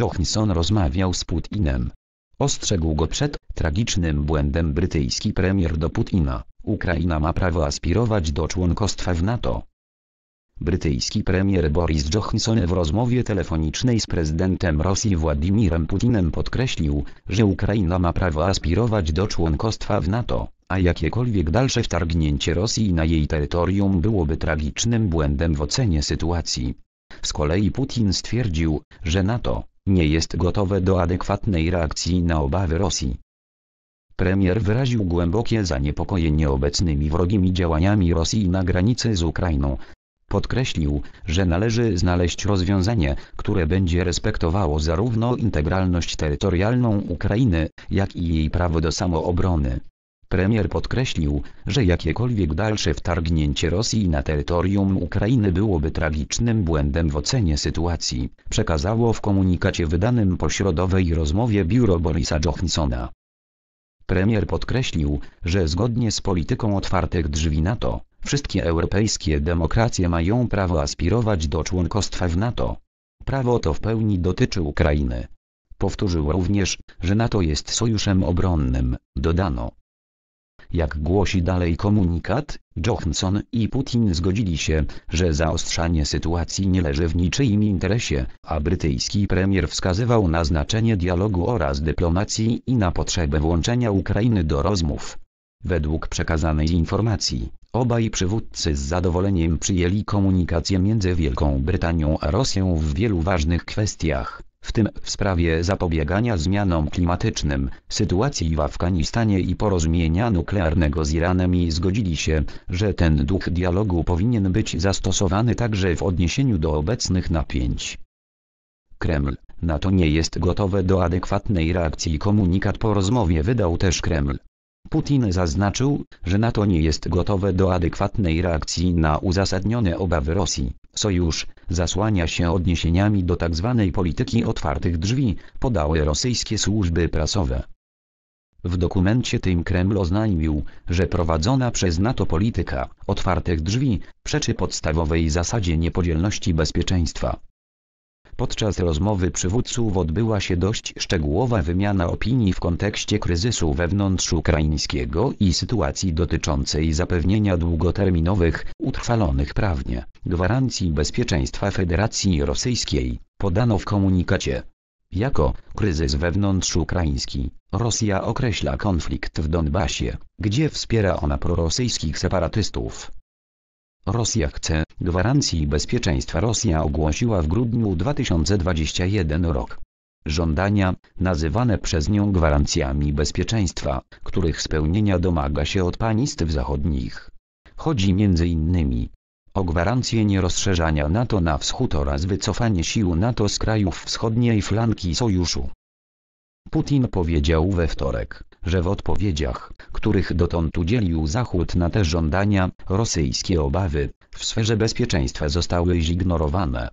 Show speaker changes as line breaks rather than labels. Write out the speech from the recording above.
Johnson rozmawiał z Putinem. Ostrzegł go przed tragicznym błędem brytyjski premier do Putina. Ukraina ma prawo aspirować do członkostwa w NATO. Brytyjski premier Boris Johnson w rozmowie telefonicznej z prezydentem Rosji Władimirem Putinem podkreślił, że Ukraina ma prawo aspirować do członkostwa w NATO, a jakiekolwiek dalsze wtargnięcie Rosji na jej terytorium byłoby tragicznym błędem w ocenie sytuacji. Z kolei Putin stwierdził, że NATO nie jest gotowe do adekwatnej reakcji na obawy Rosji. Premier wyraził głębokie zaniepokojenie obecnymi wrogimi działaniami Rosji na granicy z Ukrainą. Podkreślił, że należy znaleźć rozwiązanie, które będzie respektowało zarówno integralność terytorialną Ukrainy, jak i jej prawo do samoobrony. Premier podkreślił, że jakiekolwiek dalsze wtargnięcie Rosji na terytorium Ukrainy byłoby tragicznym błędem w ocenie sytuacji, przekazało w komunikacie wydanym po środowej rozmowie biuro Borisa Johnsona. Premier podkreślił, że zgodnie z polityką otwartych drzwi NATO, wszystkie europejskie demokracje mają prawo aspirować do członkostwa w NATO. Prawo to w pełni dotyczy Ukrainy. Powtórzył również, że NATO jest sojuszem obronnym, dodano. Jak głosi dalej komunikat, Johnson i Putin zgodzili się, że zaostrzanie sytuacji nie leży w niczyim interesie, a brytyjski premier wskazywał na znaczenie dialogu oraz dyplomacji i na potrzebę włączenia Ukrainy do rozmów. Według przekazanej informacji, obaj przywódcy z zadowoleniem przyjęli komunikację między Wielką Brytanią a Rosją w wielu ważnych kwestiach w tym w sprawie zapobiegania zmianom klimatycznym, sytuacji w Afganistanie i porozumienia nuklearnego z Iranem i zgodzili się, że ten duch dialogu powinien być zastosowany także w odniesieniu do obecnych napięć. Kreml na to nie jest gotowe do adekwatnej reakcji komunikat po rozmowie wydał też Kreml. Putin zaznaczył, że NATO nie jest gotowe do adekwatnej reakcji na uzasadnione obawy Rosji. Sojusz zasłania się odniesieniami do tzw. Tak polityki otwartych drzwi, podały rosyjskie służby prasowe. W dokumencie tym Kreml oznajmił, że prowadzona przez NATO polityka otwartych drzwi przeczy podstawowej zasadzie niepodzielności bezpieczeństwa. Podczas rozmowy przywódców odbyła się dość szczegółowa wymiana opinii w kontekście kryzysu wewnątrz ukraińskiego i sytuacji dotyczącej zapewnienia długoterminowych, utrwalonych prawnie, gwarancji bezpieczeństwa Federacji Rosyjskiej, podano w komunikacie. Jako kryzys wewnętrzno-ukraiński, Rosja określa konflikt w Donbasie, gdzie wspiera ona prorosyjskich separatystów Rosja chce gwarancji bezpieczeństwa Rosja ogłosiła w grudniu 2021 rok. Żądania, nazywane przez nią gwarancjami bezpieczeństwa, których spełnienia domaga się od państw zachodnich. Chodzi m.in. o gwarancję nierozszerzania NATO na wschód oraz wycofanie sił NATO z krajów wschodniej flanki sojuszu. Putin powiedział we wtorek, że w odpowiedziach, których dotąd udzielił Zachód na te żądania, rosyjskie obawy w sferze bezpieczeństwa zostały zignorowane.